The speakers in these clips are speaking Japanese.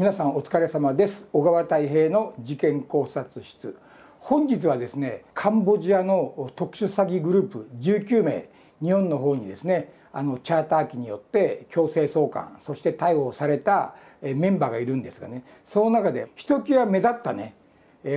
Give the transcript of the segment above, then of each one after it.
皆さんお疲れ様です小川太平の事件考察室本日はですねカンボジアの特殊詐欺グループ19名日本の方にですねあのチャーター機によって強制送還そして逮捕されたメンバーがいるんですがねその中でひときわ目立ったね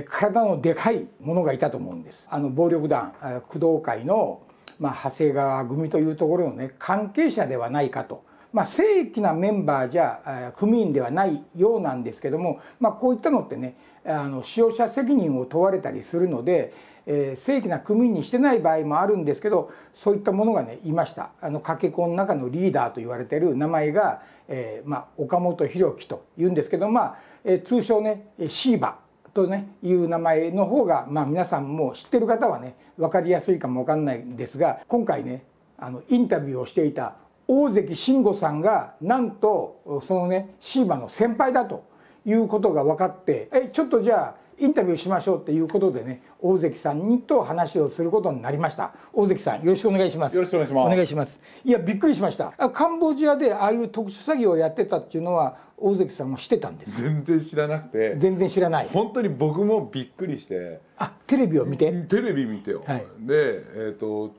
体のでかいものがいたと思うんですあの暴力団工藤会の、まあ、長谷川組というところのね関係者ではないかとまあ、正規なメンバーじゃ組員ではないようなんですけども、まあ、こういったのってねあの使用者責任を問われたりするので、えー、正規な組員にしてない場合もあるんですけどそういったものがねいましたあのかけ子の中のリーダーと言われてる名前が、えーまあ、岡本博樹というんですけど、まあえー、通称ねシーバとねいう名前の方が、まあ、皆さんも知ってる方はね分かりやすいかも分かんないんですが今回ねあのインタビューをしていた大関慎吾さんがなんとそのね椎葉の先輩だということが分かってえちょっとじゃあインタビューしましょうっていうことでね大関さんにと話をすることになりました大関さんよろしくお願いしますよろしくお願いしますお願いしますいやびっくりしましたカンボジアでああいう特殊詐欺をやってたっていうのは大関さんもしてたんです全然知らなくて全然知らない本当に僕もびっくりしてあテレビを見てテレビ見てよ、はい、でえっ、ー、と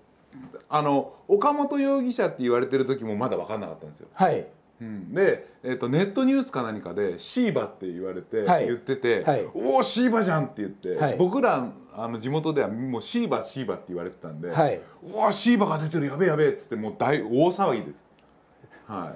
あの岡本容疑者って言われてる時もまだ分かんなかったんですよ。はいうん、で、えーと、ネットニュースか何かで「シーバ」って言われて、はい、言ってて「はい、おおシーバじゃん!」って言って、はい、僕らあの地元ではもう「シーバシーバ」って言われてたんで「はい、おおシーバが出てるやべえやべえ」っつってもう大大騒ぎです。は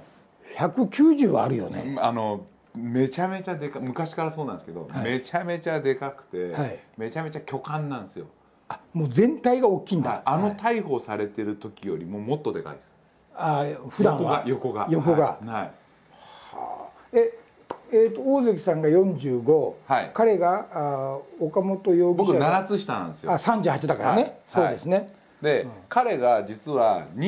い、190あるよねあのめちゃめちゃでか昔からそうなんですけど、めちゃめちゃでかくて、めちゃめちゃ巨漢なんですよ。あもう全体が大きいんだ、はい、あの逮捕されてる時よりももっとでかいですあ普段は横が横が横がはい、はあ、ええーと、大関さんが45、はい、彼があ岡本容疑者僕7つ下なんですよあ38だからね、はい、そうですね、で、うん、彼が実はえ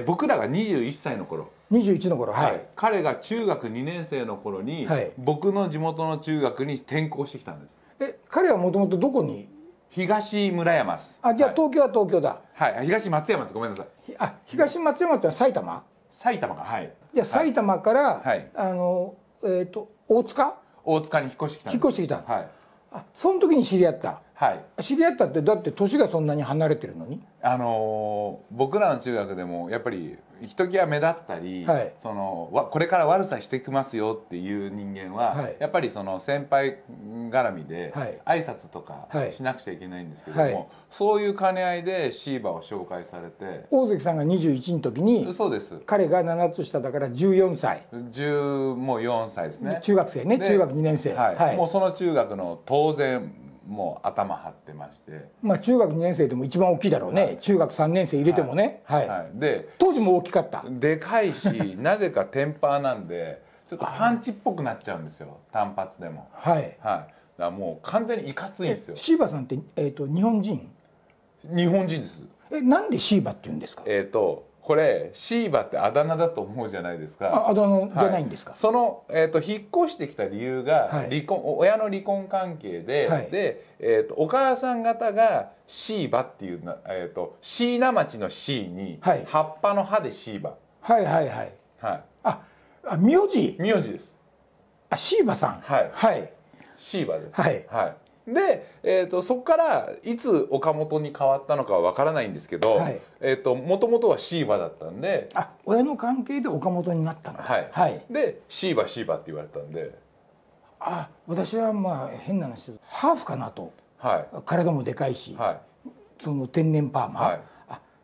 ー、僕らが21歳の頃21の頃、はい、はい、彼が中学2年生の頃に、はい、僕の地元の中学に転校してきたんですえ彼はもともとどこに東村山です。あ、じゃあ東京は東京だ。はい、東松山です。ごめんなさい。あ、東松山って埼玉？埼玉か、はい。じゃあ埼玉から、はい、あのえっ、ー、と大塚？大塚に引っ越してきた。引っ越してきた。はい。あ、その時に知り合った。はい、知り合ったってだって年がそんなに離れてるのにあの僕らの中学でもやっぱりひときわ目立ったり、はい、そのわこれから悪さしてきますよっていう人間は、はい、やっぱりその先輩絡みで挨拶とかしなくちゃいけないんですけども、はい、そういう兼ね合いでシーバを紹介されて大関さんが21の時にそうです彼が7つ下だから14歳もう4歳ですね中学生ね中学2年生はい、もうその中学の当然もう頭張ってましてまあ中学2年生でも一番大きいだろうね、はい、中学3年生入れてもね、はい、はいはい、で当時も大きかったでかいし なぜかテンパーなんでちょっとパンチっぽくなっちゃうんですよ単発でもはい、はい、だもう完全にいかついんですよシーバさんって、えーと、日本人日本人ですえなんでシーバって言うんですかえっ、ー、とこれシーバってあだ名だと思うじゃないですかあだ名じゃないんですか、はい、その、えーと、引っ越してきた理由が離婚、はい、親の離婚関係で、はい、で、えーと、お母さん方がシーバっていうな、えーと、椎名町のシーに、葉っぱの葉でシーバはいはいはいはいああ名字名字ですあシーバさんはいはいシーバですはい、はいで、えーと、そこからいつ岡本に変わったのかはわからないんですけど、はい、えーと、もともとはシーバだったんであ親の関係で岡本になったのはい、はい、でシーバシーバって言われたんであ私はまあ変な話ハーフかなと、はい、体もでかいし、はい、その天然パーマ、はい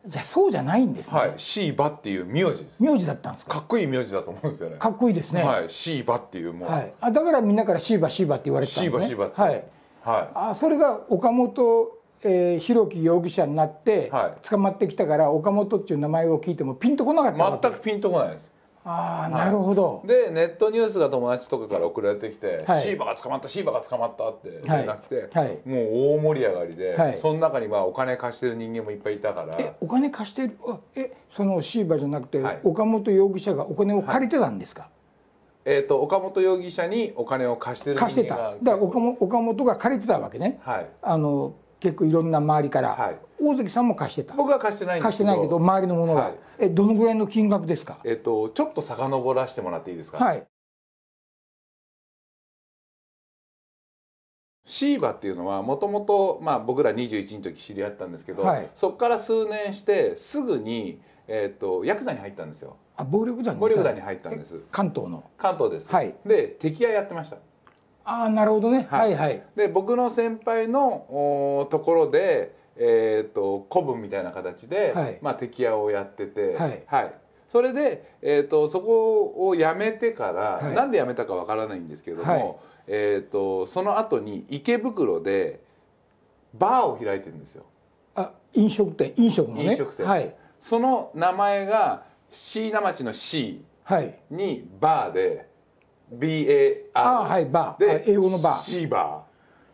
じゃそうじゃないんですね。はい、シーバっていう名字名字だったんですか。かっこいい名字だと思うんですよね。かっこいいですね。はい、シーバっていうもう。はい、あだからみんなからシーバシーバって言われてたんですね。シーバシーバって。はい。はい、あそれが岡本えー、弘樹容疑者になって捕まってきたから、はい、岡本っていう名前を聞いてもピンとこなかった全くピンとこないですああ、なるほど、はい、でネットニュースが友達とかから送られてきて「はい、シーバが捕まったシーバが捕まった」って連絡来て、はい、もう大盛り上がりで、その中にまあお金貸してる人間もいっぱいいたからえお金貸してるえそのシーバじゃなくて、岡本容疑者がお金を借りてたんですか、えーと、岡本容疑者にお金を貸してる貸してただから岡岡本が借りてたわけね、はい、あの結構いろんな周りから、はい、大関さんも貸してた僕は貸してない貸してないけど周りのものが、はい、えどのぐらいの金額ですか、えーと、とちょっと遡らせてもらっていいですかはいシーバっていうのはもともと僕ら21の時知り合ったんですけど、はい、そこから数年してすぐにえっ、ー、とヤクザに入ったんですよあ暴力団暴力団に入ったんです関東の関東です、はい、で敵屋やってましたああなるほどね、はい、はいはいで僕の先輩のところでえーと、古文みたいな形で、はい、まあ、敵屋をやってて、はい、はい、それで、えーと、そこを辞めてから、はい、なんで辞めたかわからないんですけども、えーと、とその後に池袋でバーを開いてるんですよ。あ飲食店飲食のね。飲食店、はいその名前が椎名町の C にバーで BAR で英語のバーシーバ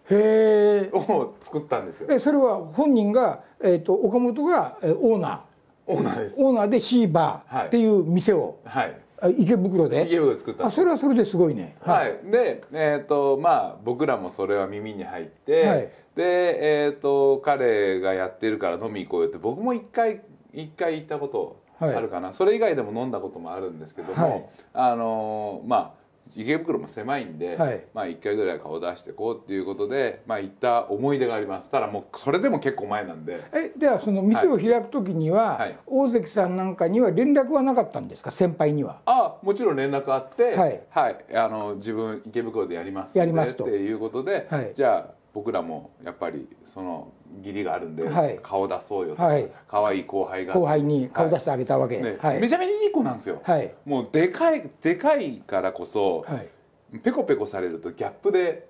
ーへを作ったんですよそれは本人が、えーと、岡本が、えオーナーオーナーですオーナーでシーバーっていう店を、はい、池袋で池袋作ったあそれはそれですごいねはい、はい、でえっ、ー、とまあ僕らもそれは耳に入って、はい、でえっ、ー、と彼がやってるから飲み行こうよって僕も一回一回行ったことあるかな、はい、それ以外でも飲んだこともあるんですけども、はい、あのまあ池袋も狭いんで、はい、まあ1回ぐらい顔出してこうっていうことで、まあ、行った思い出がありますただもうそれでも結構前なんでえではその店を開く時には、はい、大関さんなんかには連絡はなかったんですか先輩にはあもちろん連絡あって、はい、はい、あの自分池袋でやりますやりますっていうことで、じゃあ僕らもやっぱりその義理があるんで、はい、顔出そうよはい、可愛い後輩が後輩に顔出してあげたわけ、はいね、めちゃめちゃいい子なんですよ、もうでかいでかいからこそ、ペコペコされるとギャップで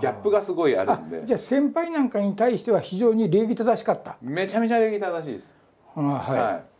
ギャップがすごいあるんでじゃあ先輩なんかに対しては非常に礼儀正しかっためちゃめちゃ礼儀正しいですはい、はい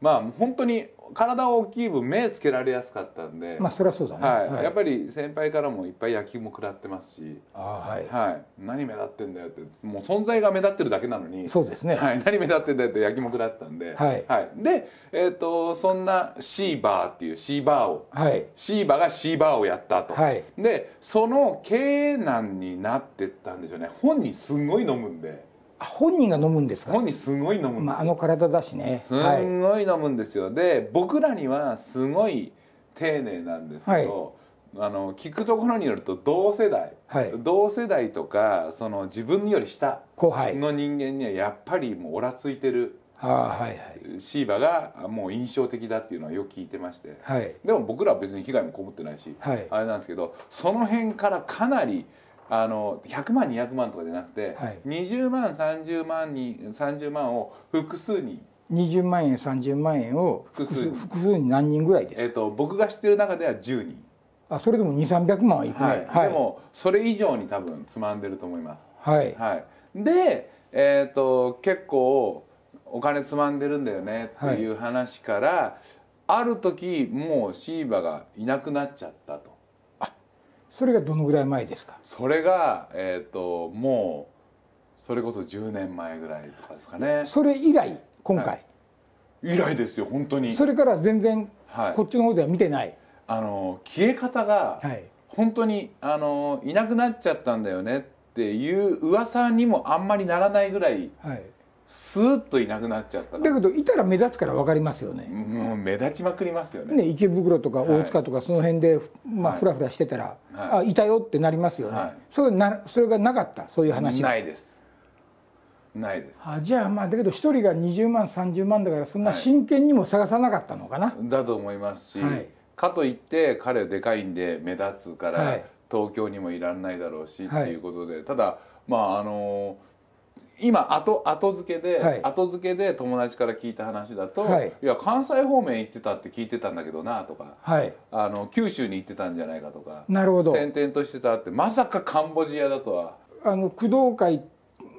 まあ本当に体大きい分目つけられやすかったんでまあそりゃそうだね、はい、はい、やっぱり先輩からもいっぱい野球も食らってますしあ、はいはい、何目立ってんだよってもう存在が目立ってるだけなのにそうですね、はい、何目立ってんだよって野球も食らったんで、はいはい、で、えーと、そんなシーバーっていうシーバーを、はい、シーバーがシーバーをやったと、はい、でその経営難になってったんですよね本人すごい飲むんで。本人が飲むんですか本人すごい飲むんです、まあ、あの体だしねすごい飲むんですよ、はい、で僕らにはすごい丁寧なんですけど、はい、あの聞くところによると同世代、はい、同世代とかその自分より下の人間にはやっぱりもうおらついてるあはいはい、シーバがもう印象的だっていうのはよく聞いてまして、はい、でも僕らは別に被害もこもってないし、はい、あれなんですけどその辺からかなりあの100万200万とかじゃなくて、はい、20万30万に30万を複数に20万円30万円を複数複数に何人ぐらいですえっ、ー、と僕が知ってる中では10人あそれでも2300万はいくね、はい、はい、でもそれ以上に多分つまんでると思いますはい、はい、でえっ、ー、と結構お金つまんでるんだよねっていう話から、はい、ある時もうシーバがいなくなっちゃったとそれがどのぐらい前ですかそれが、えーと、もうそれこそ10年前ぐらいとかですかねそれ以来今回、はい、以来ですよ本当にそれから全然こっちの方では見てない、はい、あの消え方が本当に、い、あのいなくなっちゃったんだよねっていう噂にもあんまりならないぐらい、はいスーッといなくなっちゃっただけどいたら目立つから分かりますよね、うん、目立ちまくりますよね、ね、池袋とか大塚とかその辺で、まあフラフラしてたら、はい、あいたよってなりますよね、はい、それなそれがなかったそういう話ないですないですあじゃあまあだけど1人が20万30万だからそんな真剣にも探さなかったのかな、だと思いますし、かといって彼でかいんで目立つから、東京にもいらんないだろうし、っていうことでただまああのー今後後付けで、はい、後付けで友達から聞いた話だと、はい、いや関西方面行ってたって聞いてたんだけどなとか、はい、あの九州に行ってたんじゃないかとかなるほど転々としてたってまさかカンボジアだとはあの工藤会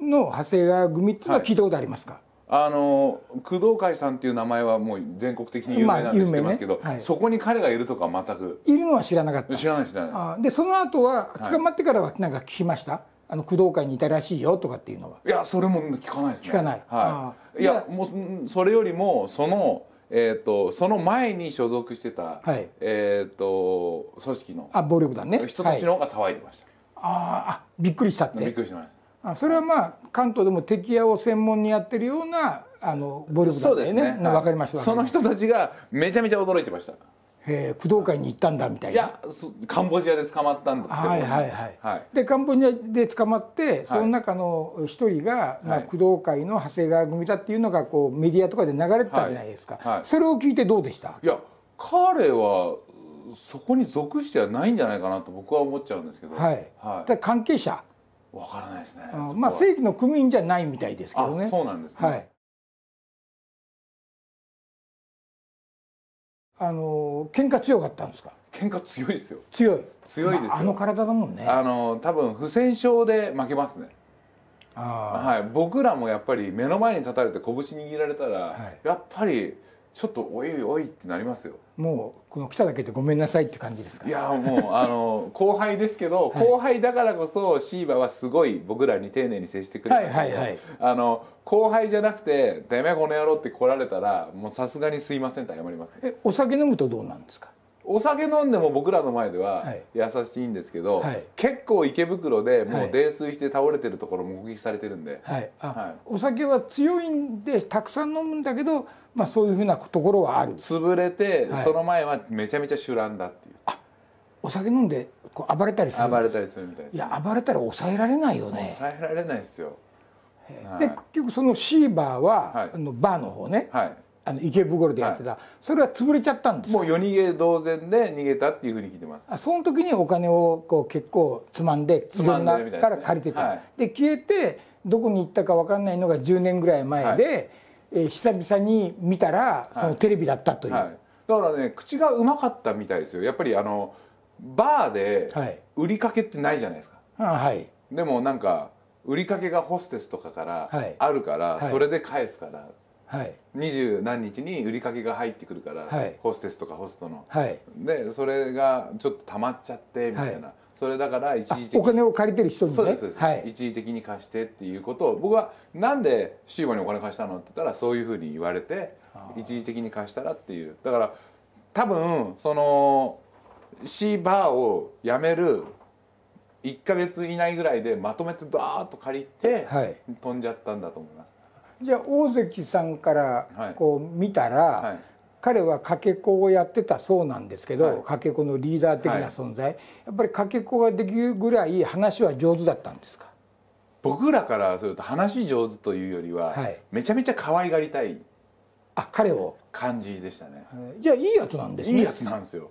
の長谷川組っていうのは聞いたことありますか、はい、あの工藤会さんっていう名前はもう全国的に有名なんで知ってますけど、まあね、そこに彼がいるとか全くいるのは知らなかった知らない知らないでその後は捕まってからはなんか聞きました、あの工藤会にいたらしいよとかっていうのはいやそれも聞かないですね聞かない、はい、いやもうそれよりもそのえーと、その前に所属してた、はい、えーと、組織のあ暴力団ね人たちの方が騒いでました、はい、ああびっくりしたってびっくりしましたあそれはまあ関東でも敵屋を専門にやってるようなあの暴力団でねでね、は分かりましたその人たちがめちゃめちゃ驚いてましたえー、工藤会に行ったんだみたいないやカンボジアで捕まったんだってはいはいはい、はい、でカンボジアで捕まって、その中の一人が、まあ、工藤会の長谷川組だっていうのがこうメディアとかで流れてたじゃないですか、はい、それを聞いてどうでしたいや彼はそこに属してはないんじゃないかなと僕は思っちゃうんですけど、はいはい、関係者わからないですねまあ正規の組員じゃないみたいですけどねそうなんですね、はいあの喧嘩強かったんですか喧嘩強いですよ強い強いです、まあ、あの体だもんねあの多分不戦勝で負けますねあ、はい、僕らもやっぱり目の前に立たれて拳握られたら、はい、やっぱりちょっとおいおいってなりますよもうこの来ただけでごめんなさいって感じですかいやもうあの後輩ですけど、後輩だからこそシーバはすごい僕らに丁寧に接してくれて、はいはい、あの後輩じゃなくて「てめえこの野郎」って来られたらもうさすがに「すいません」って謝ります、ね、えお酒飲むとどうなんですかお酒飲んでも僕らの前では優しいんですけど、はい、結構池袋でもう泥酔して倒れてるところ目撃されてるんで、はいはい、お酒は強いんでたくさん飲むんだけど、まあ、そういうふうなところはある潰れて、その前はめちゃめちゃ酒乱だっていうあお酒飲んでこう暴れたりする暴れたりするみたいいや暴れたら抑えられないよね抑えられないですよで、結局そのシーバーは、あのバーの方ね、はい、あの池袋でやってた、はい、それは潰れちゃったんですもう夜逃げ同然で逃げたっていうふうに聞いてますあその時にお金をこう結構つまんでつまんなから借りてた、はい、で消えてどこに行ったか分かんないのが10年ぐらい前で、はい、えー、久々に見たらそのテレビだったという、だからね口がうまかったみたいですよやっぱりあのバーで売りかけってないじゃないですか、はいでもなんか売りかけがホステスとかからあるから、それで返すから二十、何日に売りかけが入ってくるから、はい、ホステスとかホストの、はい、でそれがちょっとたまっちゃってみたいな、それだから一時的お金を借りてる人に、ね、そうです一時的に貸してっていうことを僕はなんでシーバにお金貸したのって言ったらそういうふうに言われて一時的に貸したらっていうだから多分そのシーバーを辞める1か月以内ぐらいでまとめてドーッと借りて飛んじゃったんだと思いますじゃあ大関さんからこう見たら、はいはい、彼はかけ子をやってたそうなんですけど、はい、かけ子のリーダー的な存在、やっぱりかけ子ができるぐらい話は上手だったんですか僕らからすると話上手というよりは、めちゃめちゃ可愛がりたいあ彼を感じでしたねじゃあいいやつなんですねいいやつなんですよ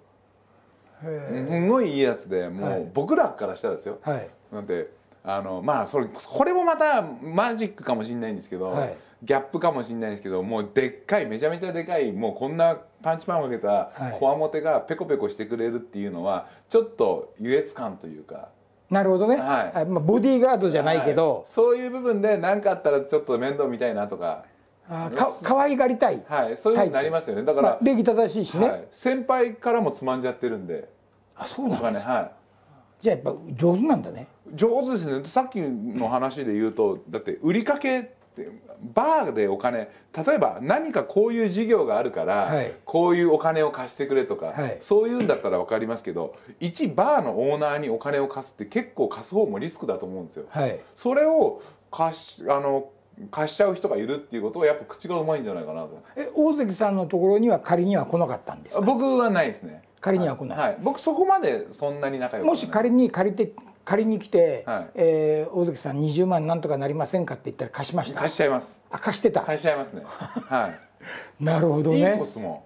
すごいいいやつでもう僕らからしたらですよ、なんてあのまあそれこれもまたマジックかもしれないんですけど、はい、ギャップかもしれないですけどもうでっかいめちゃめちゃでかいもうこんなパンチパンをかけたこわもてがペコペコしてくれるっていうのはちょっと優越感というか。なるほどね、はい、まあ、ボディーガードじゃないけど、はい、そういう部分で何かあったらちょっと面倒見たいなとかあか可愛がりたい、はい、そういうふうになりますよねだから、まあ、礼儀正しいしね、先輩からもつまんじゃってるんであそうなんですか、ね、はいじゃあやっぱ上手なんだね上手ですねさっきの話で言うとだって売りかけってバーでお金例えば何かこういう事業があるから、はい、こういうお金を貸してくれとか、はい、そういうんだったら分かりますけど一バーのオーナーにお金を貸すって結構貸す方もリスクだと思うんですよ。はい、それを貸しあの貸しちゃう人がいるっていうことはやっぱ口がうまいんじゃないかなとえ大関さんのところには仮には来なかったんです僕はないですね仮には来ない、はい、僕そこまでそんなに仲良くもし仮に借りて借りに来て、はい、えー、大関さん20万なんとかなりませんかって言ったら貸しました貸しちゃいますあ貸してた貸しちゃいますねはい なるほどねいいコスも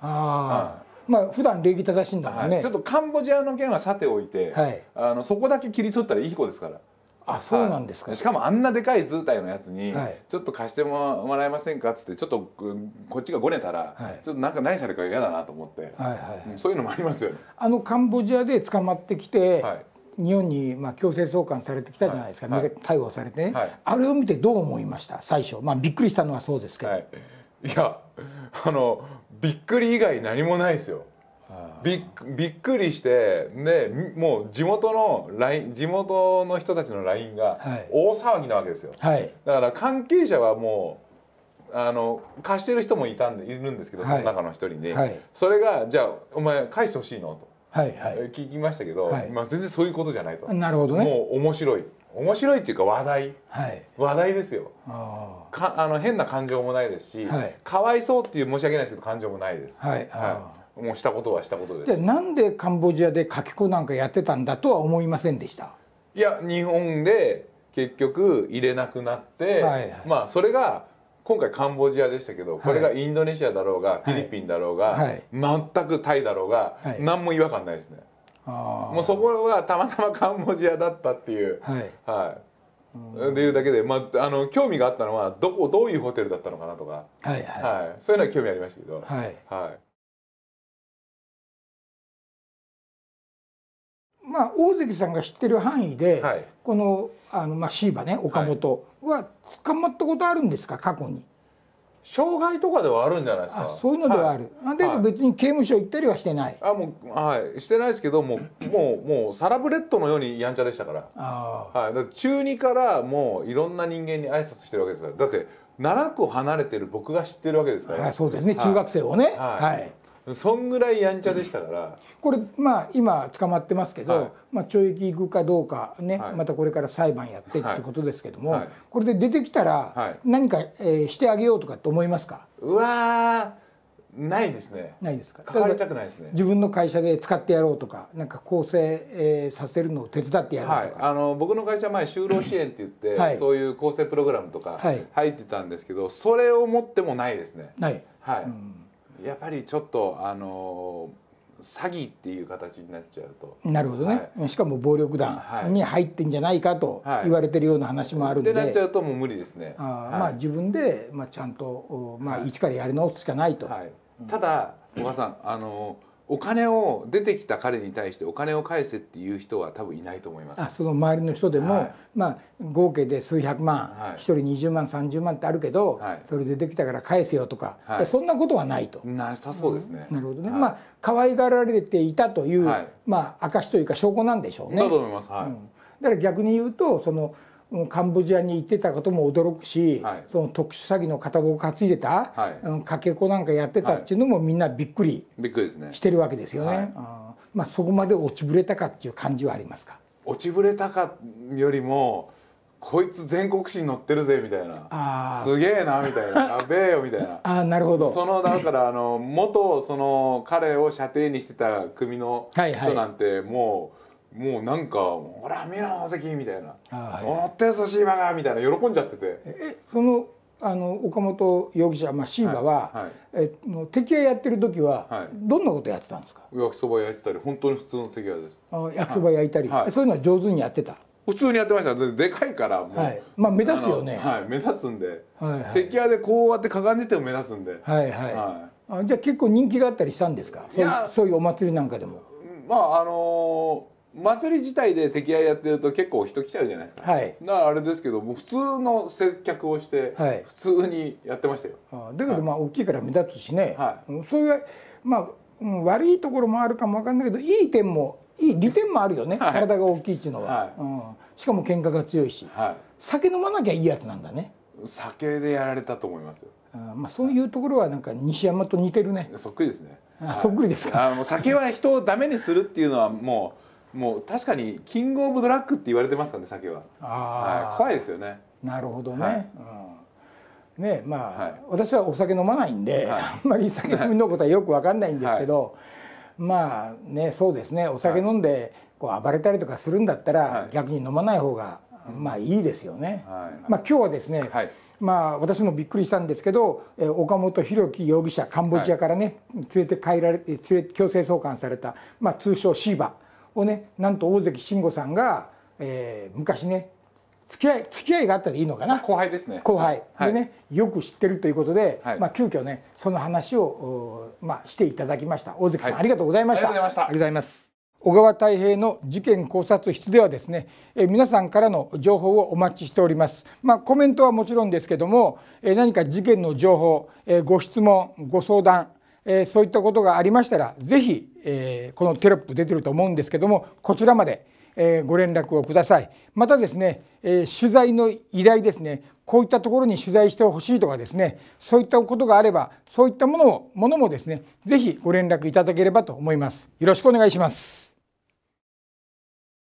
ああ、まあ普段礼儀正しいんだもんね、はい、ちょっとカンボジアの件はさておいて、はい、あのそこだけ切り取ったらいい子ですからあそうなんですか、しかもあんなでかい図体のやつに、ちょっと貸してもらえませんかっつってちょっとこっちがごねたら、ちょっとなんか何されるか嫌だなと思って、そういうのもありますよね。あのカンボジアで捕まってきて、日本にまあ強制送還されてきたじゃないですか、はい、逮捕されて、ねはい、あれを見てどう思いました最初、まあ、びっくりしたのはそうですけど、はい、いやあのびっくり以外何もないですよびっくりしてでもう地元のライン地元の人たちの LINE が大騒ぎなわけですよ、はい、だから関係者はもうあの貸してる人もいたんでいるんですけど、はい、その中の一人に、はい、それが「じゃあお前返してほしいの?」と、はいはい、聞きましたけど、まあ、全然そういうことじゃないとなるほど、ね、もう面白い面白いっていうか話題、はい、話題ですよあの変な感情もないですし、はい、かわいそうっていう申し訳ないですけど感情もないです、はい、はいもうしたことはしたことですなんでカンボジアでかけ子なんかやってたんだとは思いませんでしたいや日本で結局入れなくなって、はいはい、まあそれが今回カンボジアでしたけど、これがインドネシアだろうが、フィリピンだろうが、はい、全くタイだろうが、はい、何も違和感ないですねもうそこはたまたまカンボジアだったっていうはい、はい、っていうだけで、まあ、あの興味があったのはどこどういうホテルだったのかなとか、はいはい、はい、そういうのは興味ありましたけどはい、はいまあ、大関さんが知ってる範囲で、はい、このあの、まあ、椎葉ね岡本は捕まったことあるんですか過去に。障害とかではあるんじゃないですか。そういうのではある。はい、あだ別に刑務所行ったりはしてない。あもうはいしてないですけどもうもうもうサラブレッドのようにやんちゃでしたから。あはい。中二からもういろんな人間に挨拶してるわけですから。だって7区離れてる僕が知ってるわけですから、ね。そうですね、中学生をね。はい、はいそんぐらいやんちゃでしたから。これまあ今捕まってますけど、はい、まあ懲役行くかどうかね、はい、またこれから裁判やってってことですけども、はい、これで出てきたら何か、えー、してあげようとかって思いますか？うわないですね。ないですか。わりたくないですね。自分の会社で使ってやろうとか、なんか構成、えー、させるのを手伝ってやるとか。あの僕の会社前就労支援って言って、そういう構成プログラムとか入ってたんですけど、それを持ってもないですね。ない。はい。うんやっぱりちょっとあの詐欺っていう形になっちゃうとなるほどね、はい、しかも暴力団に入ってんじゃないかと言われてるような話もあるんで、はい、ってなっちゃうともう無理ですねあ、はい、まあ自分で、まあ、ちゃんと、まあ、一からやり直すしかないと、ただ小川さんあのお金を出てきた彼に対してお金を返せっていう人は多分いないと思いますあその周りの人でも、はい、まあ、合計で数百万一、はい、1人20万30万ってあるけど、はい、それでてきたから返せよとか、そんなことはないとなさそうですね、うん、なるほどね、まあ可愛がられていたという、まあ証というか証拠なんでしょうねだと思います、うん、だから逆に言うとそのカンボジアに行ってたことも驚くし、はい、その特殊詐欺の片棒担いでた、はい、かけ子なんかやってたっていうのもみんなびっくりしてるわけですよね。まあ、そこまで落ちぶれたかっていう感じはありますか落ちぶれたかよりもこいつ全国紙に載ってるぜみたいなすげえなみたいな やべえよみたいなあなるほどそのだからあの元その彼を射程にしてた組の人なんてもう。はいはいもうなんか「ほら見ろ関」みたいな「おっと優しい馬が」みたいな喜んじゃってて。えそのあの岡本容疑者、まあ、シーバは、はいはい、え敵屋やってる時は、はい、どんなことやってたんですか焼きそば焼いてたり本当に普通の敵屋ですあ焼きそば焼いたり、はい、そういうのは上手にやってた普通にやってましたでかいからもう、はい、まあ目立つよねはい目立つんで、はいはい、敵屋でこうやってかがんでても目立つんではいはい、はい、あじゃあ結構人気があったりしたんですかいやそういうお祭りなんかでもまああのー祭り自体で敵屋やってると結構人来ちゃうじゃないですか、はい、だからあれですけども普通の接客をして、普通にやってましたよ、はだけどまあ大きいから目立つしね、はい、そういうまあ、悪いところもあるかも分かんないけどいい点もいい利点もあるよね、はい、体が大きいっていうのは、うん、しかも喧嘩が強いし、酒飲まなきゃいいやつなんだね酒でやられたと思いますよあまあそういうところはなんか西山と似てるねそっくりですねあそっくりですかあの酒は人をダメにするっていうのはもうもう確かにキングオブドラッグって言われてますからね酒は、はい、怖いですよねなるほどね、はい、うん、ねまあ、はい、私はお酒飲まないんで、はい、あんまり酒飲みのことはよく分かんないんですけど、まあねそうですねお酒飲んでこう暴れたりとかするんだったら、逆に飲まない方がまあいいですよね、まあ今日はですね、まあ、私もびっくりしたんですけど、え岡本浩樹容疑者カンボジアからね、連れて帰られてれ強制送還された、まあ、通称シーバをねなんと大関慎吾さんが、えー、昔ね付き合い付き合いがあったらいいのかな後輩ですね後輩、はい、でね、よく知ってるということで、はい、まあ急遽ねその話をまあしていただきました大関さん、はい、ありがとうございましたありがとうございます小川太平の事件考察室ではですね、え皆さんからの情報をお待ちしておりますまあコメントはもちろんですけども、え何か事件の情報、えご質問ご相談えー、そういったことがありましたら是非、えー、このテロップ出てると思うんですけどもこちらまで、えー、ご連絡をくださいまたですね、え取材の依頼ですねこういったところに取材してほしいとかですねそういったことがあればそういったものをものもですね是非ご連絡いただければと思いますよろしくお願いします